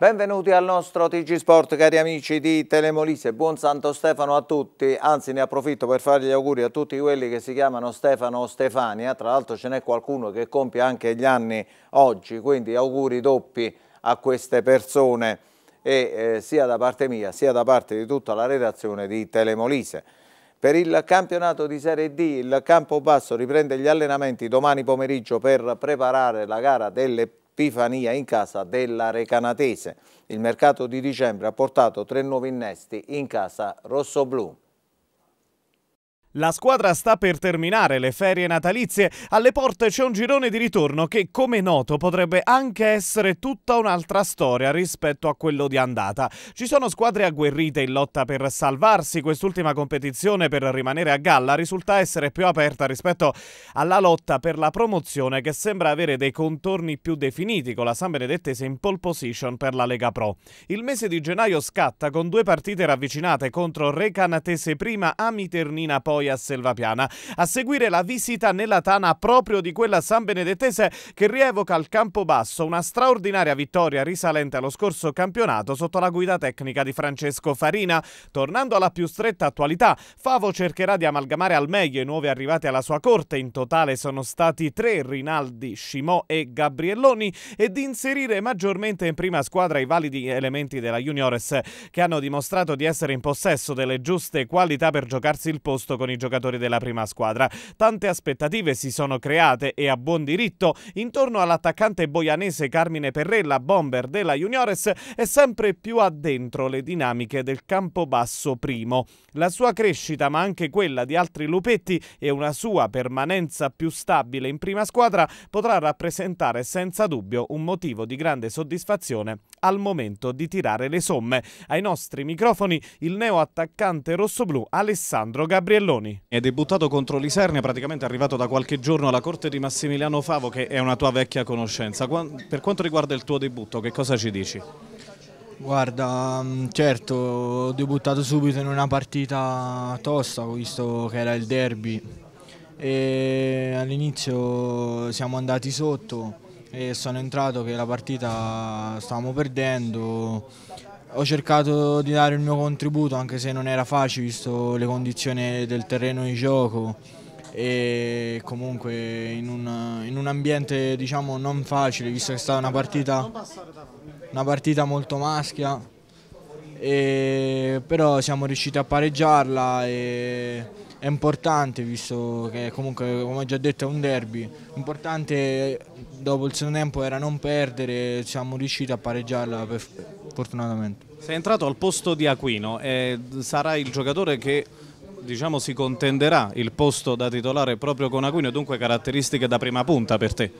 Benvenuti al nostro TG Sport cari amici di Telemolise, buon Santo Stefano a tutti, anzi ne approfitto per fare gli auguri a tutti quelli che si chiamano Stefano o Stefania, tra l'altro ce n'è qualcuno che compie anche gli anni oggi, quindi auguri doppi a queste persone e, eh, sia da parte mia sia da parte di tutta la redazione di Telemolise. Per il campionato di Serie D il Campobasso riprende gli allenamenti domani pomeriggio per preparare la gara delle Epifania in casa della Recanatese. Il mercato di dicembre ha portato tre nuovi innesti in casa rossoblù. La squadra sta per terminare le ferie natalizie, alle porte c'è un girone di ritorno che, come noto, potrebbe anche essere tutta un'altra storia rispetto a quello di andata. Ci sono squadre agguerrite in lotta per salvarsi, quest'ultima competizione per rimanere a galla risulta essere più aperta rispetto alla lotta per la promozione che sembra avere dei contorni più definiti con la San Benedettese in pole position per la Lega Pro. Il mese di gennaio scatta con due partite ravvicinate contro Recanatese prima, Amiternina poi poi a Selvapiana. A seguire la visita nella tana proprio di quella sambenedettese che rievoca al campo basso una straordinaria vittoria risalente allo scorso campionato sotto la guida tecnica di Francesco Farina. Tornando alla più stretta attualità, Favo cercherà di amalgamare al meglio i nuovi arrivati alla sua corte, in totale sono stati tre Rinaldi, Scimò e Gabrielloni, e di inserire maggiormente in prima squadra i validi elementi della Juniores che hanno dimostrato di essere in possesso delle giuste qualità per giocarsi il posto con con i giocatori della prima squadra. Tante aspettative si sono create e a buon diritto intorno all'attaccante boianese Carmine Perrella, bomber della Juniores, è sempre più addentro le dinamiche del campobasso primo. La sua crescita, ma anche quella di altri lupetti e una sua permanenza più stabile in prima squadra potrà rappresentare senza dubbio un motivo di grande soddisfazione al momento di tirare le somme. Ai nostri microfoni il neo attaccante rossoblù Alessandro Gabrielloni. Berlusconi. È debuttato contro Lisernia, praticamente arrivato da qualche giorno alla corte di Massimiliano Favo, che è una tua vecchia conoscenza. Per quanto riguarda il tuo debutto, che cosa ci dici? Guarda, mm, certo, ho debuttato subito in una partita tosta, visto che era il derby. all'inizio siamo andati sotto e sono entrato che la partita stavamo perdendo ho cercato di dare il mio contributo anche se non era facile visto le condizioni del terreno di gioco e comunque in un, in un ambiente diciamo non facile visto che è stata una partita, una partita molto maschia e, però siamo riusciti a pareggiarla e è importante visto che comunque come ho già detto è un derby, importante dopo il secondo tempo era non perdere, siamo riusciti a pareggiarla per, fortunatamente. Sei entrato al posto di Aquino e sarà il giocatore che diciamo, si contenderà il posto da titolare proprio con Aquino, dunque caratteristiche da prima punta per te?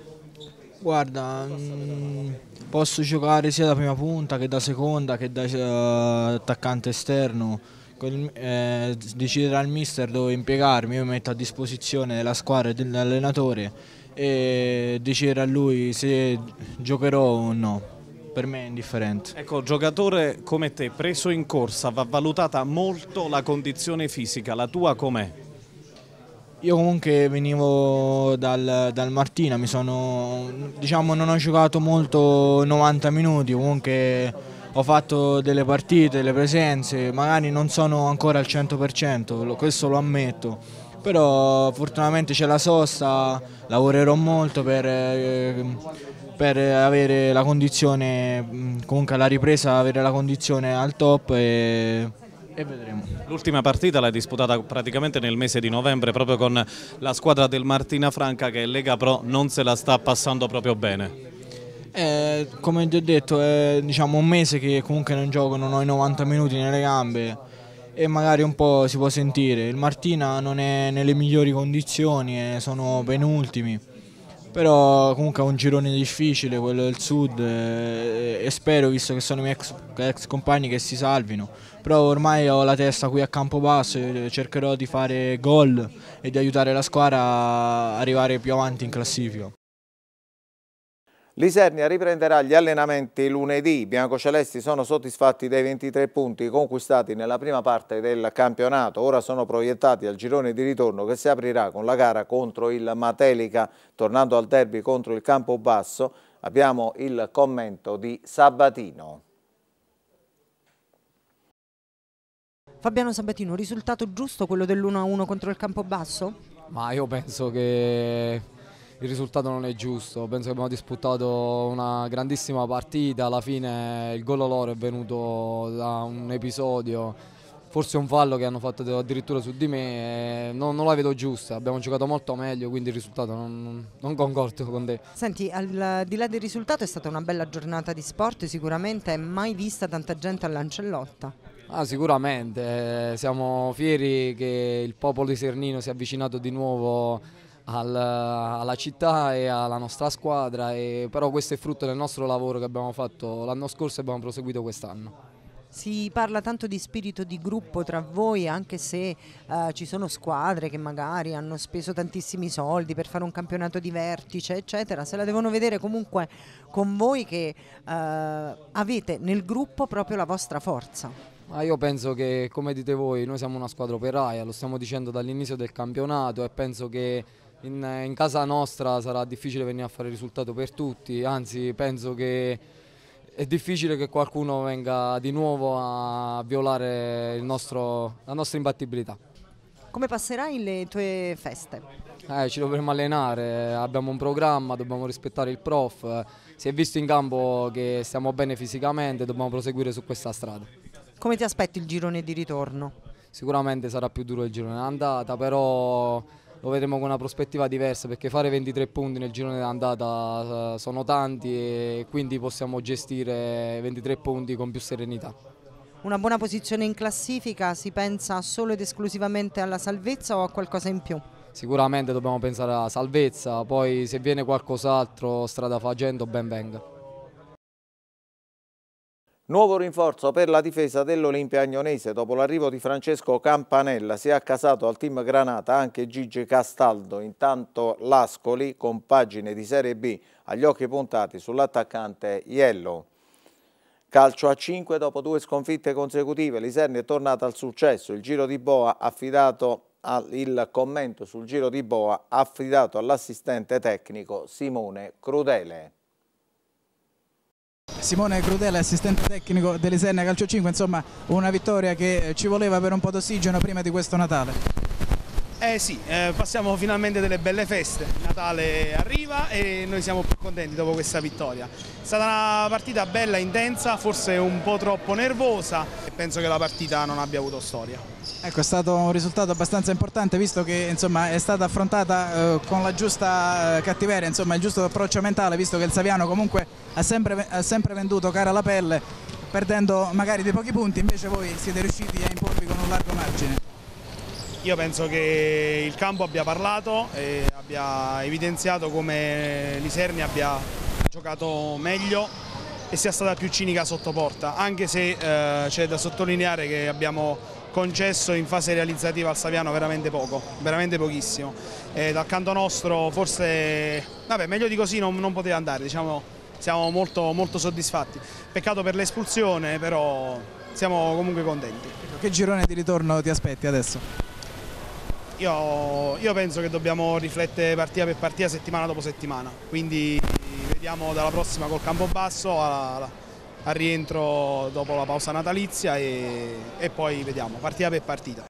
Guarda, mm, posso giocare sia da prima punta che da seconda che da uh, attaccante esterno il, eh, deciderà il mister dove impiegarmi, io mi metto a disposizione della squadra e dell'allenatore e deciderà lui se giocherò o no. Per me è indifferente. Ecco, giocatore come te, preso in corsa, va valutata molto la condizione fisica, la tua com'è? Io comunque venivo dal, dal Martina, sono, diciamo, non ho giocato molto 90 minuti, comunque ho fatto delle partite, delle presenze, magari non sono ancora al 100%, questo lo ammetto, però fortunatamente c'è la sosta, lavorerò molto per, eh, per avere la condizione, comunque alla ripresa avere la condizione al top e vedremo. L'ultima partita l'hai disputata praticamente nel mese di novembre proprio con la squadra del Martina Franca che Lega Pro non se la sta passando proprio bene. Eh, come ti ho detto è diciamo, un mese che comunque non gioco, non ho i 90 minuti nelle gambe e magari un po' si può sentire. Il Martina non è nelle migliori condizioni, eh, sono penultimi, però comunque è un girone difficile, quello del sud eh, e spero, visto che sono i miei ex, ex, compagni, che si salvino. Però ormai ho la testa qui a Campobasso e cercherò di fare gol e di aiutare la squadra a arrivare più avanti in classifica. Lisernia riprenderà gli allenamenti lunedì, i biancocelesti sono soddisfatti dei 23 punti conquistati nella prima parte del campionato, ora sono proiettati al girone di ritorno che si aprirà con la gara contro il Matelica, tornando al derby contro il Campobasso abbiamo il commento di Sabatino. Fabiano Sabatino, risultato giusto quello dell'1-1 contro il Campobasso? Ma io penso che il risultato non è giusto, penso che abbiamo disputato una grandissima partita, alla fine il gol loro è venuto da un episodio, forse un fallo che hanno fatto addirittura su di me, non, non la vedo giusta, abbiamo giocato molto meglio, quindi il risultato non, non concordo con te. Senti, al di là del risultato è stata una bella giornata di sport, sicuramente mai vista tanta gente all'Ancellotta. Ah, sicuramente, siamo fieri che il popolo di Sernino sia avvicinato di nuovo al, alla città e alla nostra squadra, e, però questo è frutto del nostro lavoro che abbiamo fatto l'anno scorso e abbiamo proseguito quest'anno. Si parla tanto di spirito di gruppo tra voi, anche se eh, ci sono squadre che magari hanno speso tantissimi soldi per fare un campionato di vertice, eccetera, se la devono vedere comunque con voi che eh, avete nel gruppo proprio la vostra forza. Ma io penso che, come dite voi, noi siamo una squadra operaia, lo stiamo dicendo dall'inizio del campionato e penso che in, eh, in, casa nostra sarà difficile venire a fare risultato per tutti, anzi penso che è difficile che qualcuno venga di nuovo a violare nostro, la nostra imbattibilità. Come passerai le tue feste? Eh, ci dovremo allenare, abbiamo un programma, dobbiamo rispettare il prof, si è visto in campo che stiamo bene fisicamente, dobbiamo proseguire su questa strada. Come ti aspetti il girone di ritorno? Sicuramente sarà più duro il girone andata, però lo vedremo con una prospettiva diversa perché fare 23 punti nel girone d'andata eh, sono tanti e quindi possiamo gestire 23 punti con più serenità. Una buona posizione in classifica, si pensa solo ed esclusivamente alla salvezza o a qualcosa in più? Sicuramente dobbiamo pensare alla salvezza, poi se viene qualcos'altro strada facendo ben venga. Nuovo rinforzo per la difesa dell'Olimpia Agnonese. Dopo l'arrivo di Francesco Campanella si è accasato al team Granata anche Gigi Castaldo. Intanto l'Ascoli, compagine di Serie B, agli occhi puntati sull'attaccante Iello. Calcio a 5 dopo due sconfitte consecutive. Liserni è tornata al successo. Il giro di Boa affidato il commento sul giro di Boa affidato all'assistente tecnico Simone Crudele. Simone Crudele, assistente tecnico dell'Isenna Calcio 5, insomma una vittoria che eh, ci voleva per un po' d'ossigeno prima di questo Natale. Eh sì, eh, passiamo finalmente delle belle feste, Natale arriva e noi siamo più contenti dopo questa vittoria. È stata una partita bella, intensa, forse un po' troppo nervosa e penso che la partita non abbia avuto storia. Ecco, è stato un risultato abbastanza importante visto che insomma, è stata affrontata eh, con la giusta eh, cattiveria, insomma, il giusto approccio mentale visto che il Saviano comunque ha sempre, ha sempre venduto cara la pelle perdendo magari dei pochi punti, invece voi siete riusciti a imporvi con un largo margine. Io penso che il campo abbia parlato e abbia evidenziato come l'Iserni abbia giocato meglio e sia stata più cinica sotto porta, anche se eh, c'è da sottolineare che abbiamo concesso in fase realizzativa al Saviano veramente poco, veramente pochissimo. E eh, dal canto nostro forse, vabbè meglio di così non, non poteva andare, diciamo siamo molto, molto soddisfatti. Peccato per l'espulsione, però siamo comunque contenti. Che girone di ritorno ti aspetti adesso? Io, io, penso che dobbiamo riflettere partita per partita, settimana dopo settimana, quindi vediamo dalla prossima col campo basso al rientro dopo la pausa natalizia e, e poi vediamo partita per partita.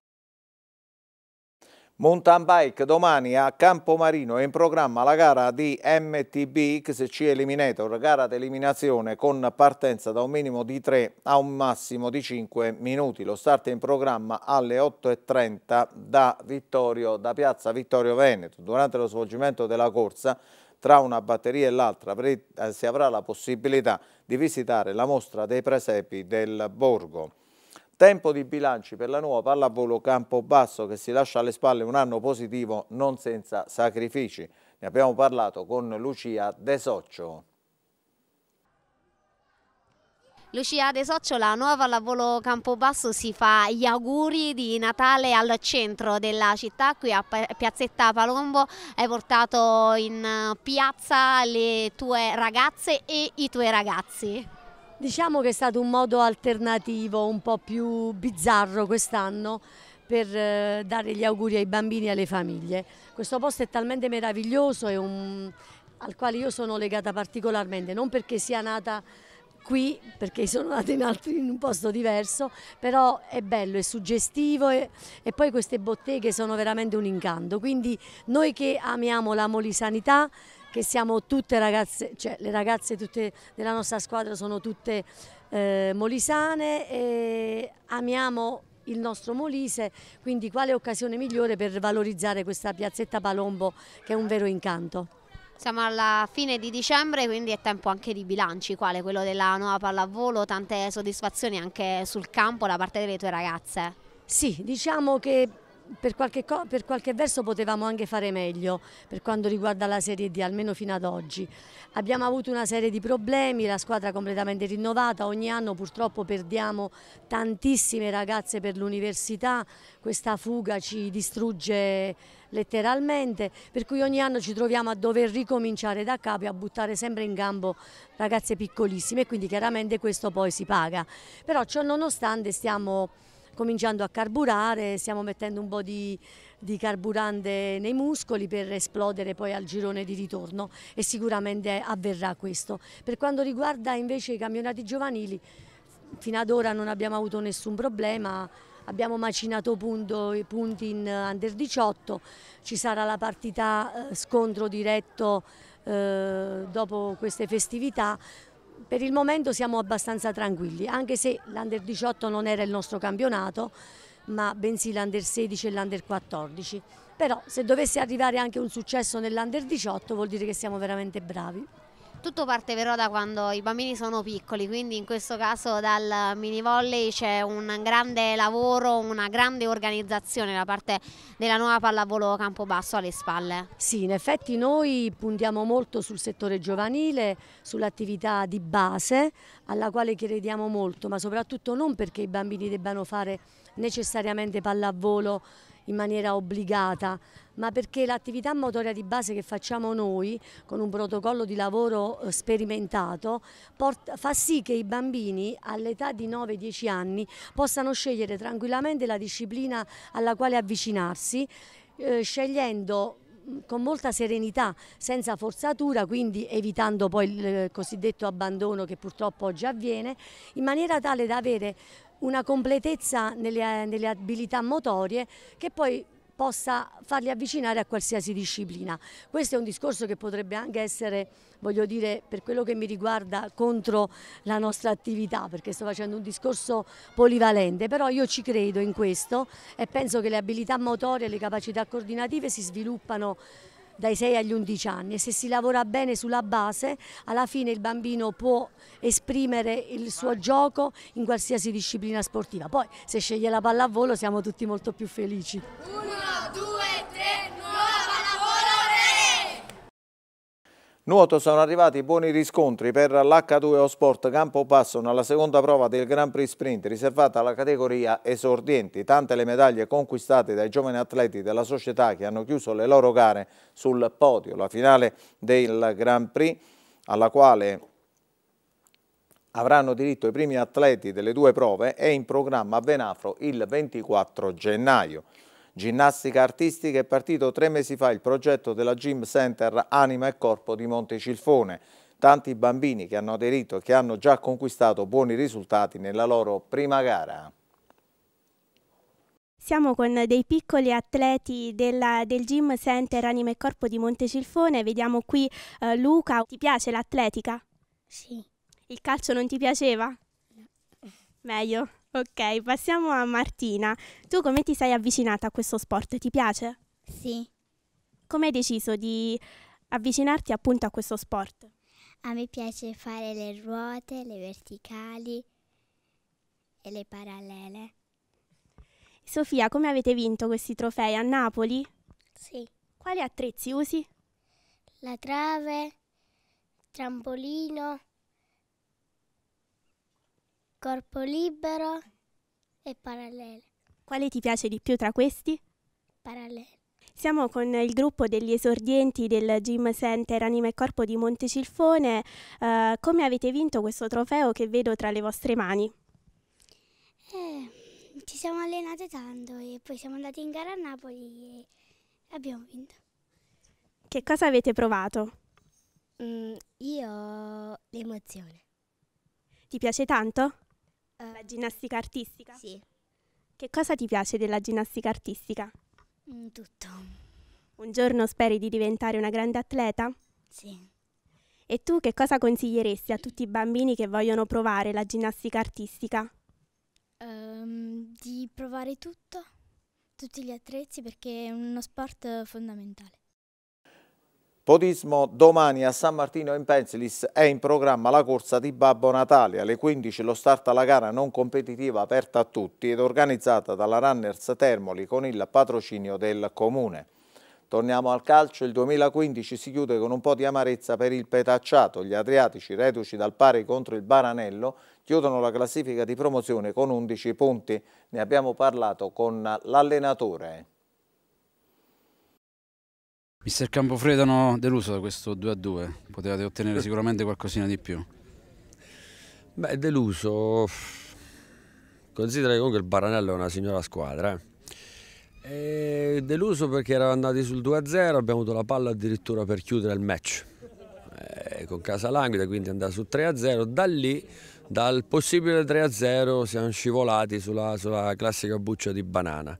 Mountain Bike domani a Campomarino è in programma la gara di MTB XC Eliminator, gara d'eliminazione con partenza da un minimo di 3 a un massimo di 5 minuti. Lo start è in programma alle 8.30 da, da piazza Vittorio Veneto. Durante lo svolgimento della corsa tra una batteria e l'altra eh, si avrà la possibilità di visitare la mostra dei presepi del borgo. Tempo di bilanci per la nuova pallavolo Campobasso che si lascia alle spalle un anno positivo non senza sacrifici. Ne abbiamo parlato con Lucia De Soccio. Lucia De Soccio, la nuova lavoro Campobasso si fa gli auguri di Natale al centro della città, qui a Piazzetta Palombo hai portato in eh, piazza le tue ragazze e i tuoi ragazzi. Diciamo che è stato un modo alternativo, un po' più bizzarro quest'anno per eh, dare gli auguri ai bambini e alle famiglie. Questo posto è talmente meraviglioso e un... al quale io sono legata particolarmente, non perché sia nata qui, perché sono nata in, altri, in un posto diverso, però è bello, è suggestivo e, e poi queste botteghe sono veramente un incanto. Quindi noi che amiamo la molisanità che siamo tutte ragazze, cioè le ragazze tutte della nostra squadra sono tutte eh, molisane e amiamo il nostro Molise, quindi quale occasione migliore per valorizzare questa piazzetta Palombo che è un vero incanto. Siamo alla fine di dicembre, quindi è tempo anche di bilanci, quale quello della nuova pallavolo, tante soddisfazioni anche sul campo da parte delle tue ragazze. Sì, diciamo che per qualche, per qualche, verso potevamo anche fare meglio per quanto riguarda la Serie D, almeno fino ad oggi. Abbiamo avuto una serie di problemi, la squadra completamente rinnovata, ogni anno purtroppo perdiamo tantissime ragazze per l'università, questa fuga ci distrugge letteralmente, per cui ogni anno ci troviamo a dover ricominciare da capo e a buttare sempre in gambo ragazze piccolissime e quindi chiaramente questo poi si paga. Però ciò nonostante stiamo cominciando a carburare, stiamo mettendo un po' di, di carburante nei muscoli per esplodere poi al girone di ritorno e sicuramente avverrà questo. Per quanto riguarda invece i campionati giovanili, fino ad ora non abbiamo avuto nessun problema, abbiamo macinato punto, punti in under 18, ci sarà la partita eh, scontro diretto eh, dopo queste festività, per il momento siamo abbastanza tranquilli, anche se l'Under 18 non era il nostro campionato, ma bensì l'Under 16 e l'Under 14. Però se dovesse arrivare anche un successo nell'Under 18 vuol dire che siamo veramente bravi. Tutto parte però da quando i bambini sono piccoli, quindi in questo caso dal mini volley c'è un grande lavoro, una grande organizzazione da parte della nuova pallavolo Campobasso alle spalle. Sì, in effetti noi puntiamo molto sul settore giovanile, sull'attività di base alla quale crediamo molto, ma soprattutto non perché i bambini debbano fare necessariamente pallavolo in maniera obbligata, ma perché l'attività motoria di base che facciamo noi, con un protocollo di lavoro eh, sperimentato, porta, fa sì che i bambini all'età di 9-10 anni possano scegliere tranquillamente la disciplina alla quale avvicinarsi, eh, scegliendo mm, con molta serenità, senza forzatura, quindi evitando poi il eh, cosiddetto abbandono che purtroppo oggi avviene, in maniera tale da avere una completezza nelle, nelle abilità motorie che poi possa farli avvicinare a qualsiasi disciplina. Questo è un discorso che potrebbe anche essere, voglio dire, per quello che mi riguarda, contro la nostra attività, perché sto facendo un discorso polivalente, però io ci credo in questo e penso che le abilità motorie e le capacità coordinative si sviluppano dai 6 agli 11 anni e se si lavora bene sulla base alla fine il bambino può esprimere il suo gioco in qualsiasi disciplina sportiva. Poi se sceglie la palla a volo siamo tutti molto più felici. Uno, due, tre, Nuoto sono arrivati buoni riscontri per l'H2O Sport Campobasso nella seconda prova del Grand Prix Sprint riservata alla categoria esordienti. Tante le medaglie conquistate dai giovani atleti della società che hanno chiuso le loro gare sul podio. La finale del Grand Prix alla quale avranno diritto i primi atleti delle due prove è in programma a Venafro il 24 gennaio. Ginnastica artistica è partito tre mesi fa il progetto della Gym Center Anima e Corpo di Montecilfone. Tanti bambini che hanno aderito e che hanno già conquistato buoni risultati nella loro prima gara. Siamo con dei piccoli atleti della, del Gym Center Anima e Corpo di Montecilfone. Vediamo qui eh, Luca. Ti piace l'atletica? Sì. Il calcio non ti piaceva? No. Meglio. Ok, passiamo a Martina. Tu come ti sei avvicinata a questo sport? Ti piace? Sì. Come hai deciso di avvicinarti appunto a questo sport? A me piace fare le ruote, le verticali e le parallele. Sofia, come avete vinto questi trofei? A Napoli? Sì. Quali attrezzi usi? La trave, trampolino corpo libero e parallele. Quale ti piace di più tra questi? Parallele. Siamo con il gruppo degli esordienti del Gym Center Anima e Corpo di Montecilfone. Uh, eh, come avete vinto questo trofeo che vedo tra le vostre mani? Eh, ci siamo allenate tanto e poi siamo andati in gara a Napoli e abbiamo vinto. Che cosa avete provato? Mm, io l'emozione. Ti piace tanto? Uh, la ginnastica artistica? Sì. Che cosa ti piace della ginnastica artistica? Mm, tutto. Un giorno speri di diventare una grande atleta? Sì. E tu che cosa consiglieresti a tutti i bambini che vogliono provare la ginnastica artistica? Um, di provare tutto, tutti gli attrezzi perché è uno sport fondamentale. Podismo, domani a San Martino in Pensilis è in programma la corsa di Babbo Natale. Alle 15 lo start alla gara non competitiva aperta a tutti ed organizzata dalla Runners Termoli con il patrocinio del Comune. Torniamo al calcio, il 2015 si chiude con un po' di amarezza per il petacciato. Gli Adriatici, reduci dal pari contro il Baranello, chiudono la classifica di promozione con 11 punti. Ne abbiamo parlato con l'allenatore. Mister Campofredano deluso da questo 2-2, potevate ottenere eh. sicuramente qualcosina di più. Beh, deluso. Considera che comunque il Baranello è una signora squadra. Eh. deluso perché eravamo andati sul 2-0, abbiamo avuto la palla addirittura per chiudere il match eh, con Casalanguida, quindi andava sul 3-0. Da lì, dal possibile 3-0, siamo scivolati sulla, sulla classica buccia di banana.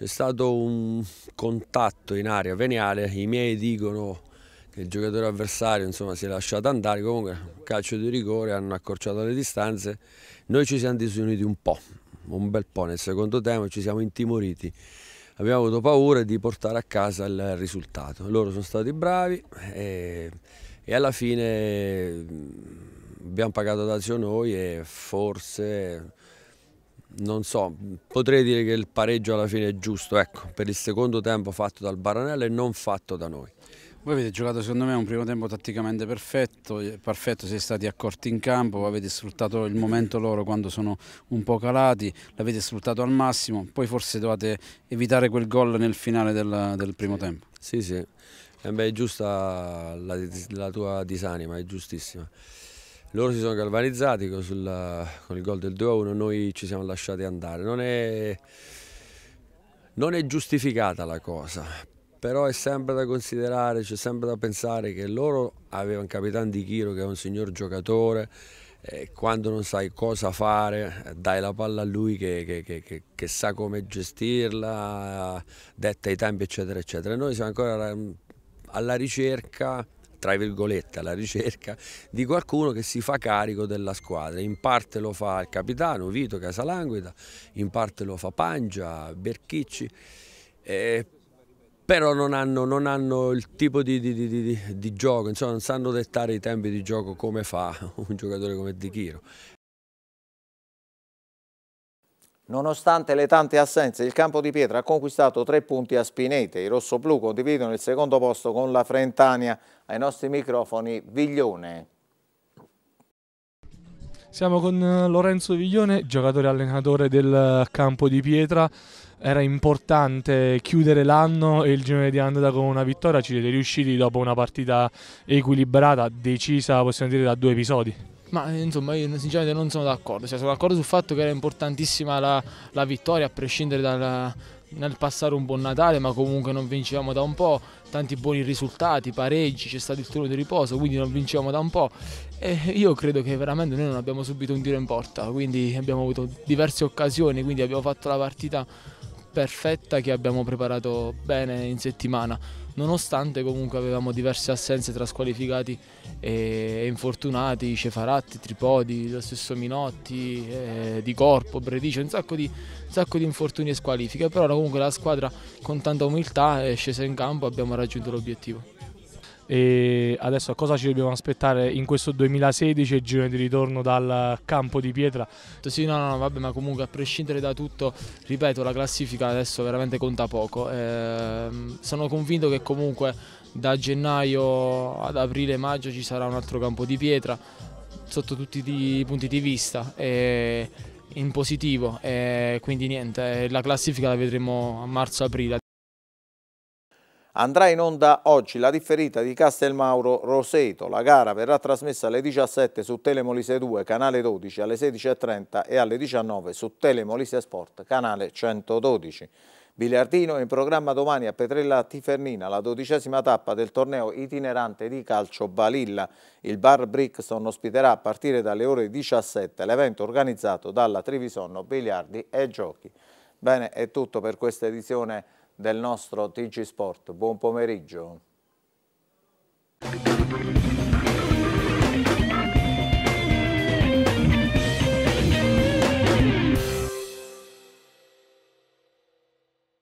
C'è stato un contatto in area veniale, i miei dicono che il giocatore avversario insomma, si è lasciato andare, comunque calcio di rigore, hanno accorciato le distanze, noi ci siamo disuniti un po', un bel po' nel secondo tempo, ci siamo intimoriti, abbiamo avuto paura di portare a casa il risultato, loro sono stati bravi e, e alla fine mm, abbiamo pagato dazio noi e forse non so, potrei dire che il pareggio alla fine è giusto, ecco, per il secondo tempo fatto dal Baranello e non fatto da noi. Voi avete giocato secondo me un primo tempo tatticamente perfetto, eh, perfetto, siete stati accorti in campo, avete sfruttato il momento loro quando sono un po' calati, l'avete sfruttato al massimo, poi forse dovete evitare quel gol nel finale del, del primo sì, tempo. Sì, sì, eh beh, è giusta la, la tua disanima, è giustissima loro si sono galvanizzati con, sulla, con il gol del 2-1, noi ci siamo lasciati andare. Non è, non è, giustificata la cosa, però è sempre da considerare, c'è sempre da pensare che loro avevano capitano Di Chiro che è un signor giocatore, eh, quando non sai cosa fare dai la palla a lui che, che, che, che sa come gestirla, detta i tempi eccetera eccetera. Noi siamo ancora alla ricerca tra virgolette alla ricerca di qualcuno che si fa carico della squadra. In parte lo fa il capitano Vito Casalanguida, in parte lo fa Pangia, Berchicci. Eh, però non hanno, non hanno, il tipo di, di, di, di, gioco, insomma non sanno dettare i tempi di gioco come fa un giocatore come Di Chiro. Nonostante le tante assenze, il campo di pietra ha conquistato tre punti a Spinete. I rossoblù condividono il secondo posto con la Frentania. Ai nostri microfoni Viglione. Siamo con eh, Lorenzo Viglione, giocatore allenatore del eh, campo di pietra. Era importante chiudere l'anno e il girone di andata con una vittoria. Ci siete riusciti dopo una partita equilibrata, decisa, possiamo dire, da due episodi. Ma eh, insomma io sinceramente non sono d'accordo, cioè, sono d'accordo sul fatto che era importantissima la, la vittoria a prescindere dal, nel passare un buon Natale, ma comunque non vincevamo da un po', tanti buoni risultati, pareggi, c'è stato il turno di riposo, quindi non vincevamo da un po'. E io credo che veramente noi non abbiamo subito un tiro in porta, quindi abbiamo avuto diverse occasioni, quindi abbiamo fatto la partita perfetta che abbiamo preparato bene in settimana nonostante comunque avevamo diverse assenze tra squalificati e infortunati, Cefaratti, Tripodi, lo stesso Minotti, eh, Di Corpo, Bredice, un sacco, di, un sacco di infortuni e squalifiche, però comunque la squadra con tanta umiltà è scesa in campo e abbiamo raggiunto l'obiettivo. E adesso cosa ci dobbiamo aspettare in questo 2016 il giro di ritorno dal campo di pietra? Sì, no, no, vabbè, ma comunque a prescindere da tutto, ripeto, la classifica adesso veramente conta poco. Eh, sono convinto che comunque da gennaio ad aprile, maggio ci sarà un altro campo di pietra sotto tutti i punti di vista. Eh, in positivo, eh, quindi niente, eh, la classifica la vedremo a marzo-aprile. Andrà in onda oggi la differita di Castelmauro Roseto. La gara verrà trasmessa alle 17 su Telemolise 2, canale 12, alle 16.30 e alle 19 su Telemolise Sport, canale 112. Biliardino in programma domani a Petrella Tifernina, la dodicesima tappa del torneo itinerante di calcio Balilla. Il bar Brixton ospiterà a partire dalle ore 17 l'evento organizzato dalla Trivisonno Biliardi e Giochi. Bene, è tutto per questa edizione del nostro TG Sport. Buon pomeriggio.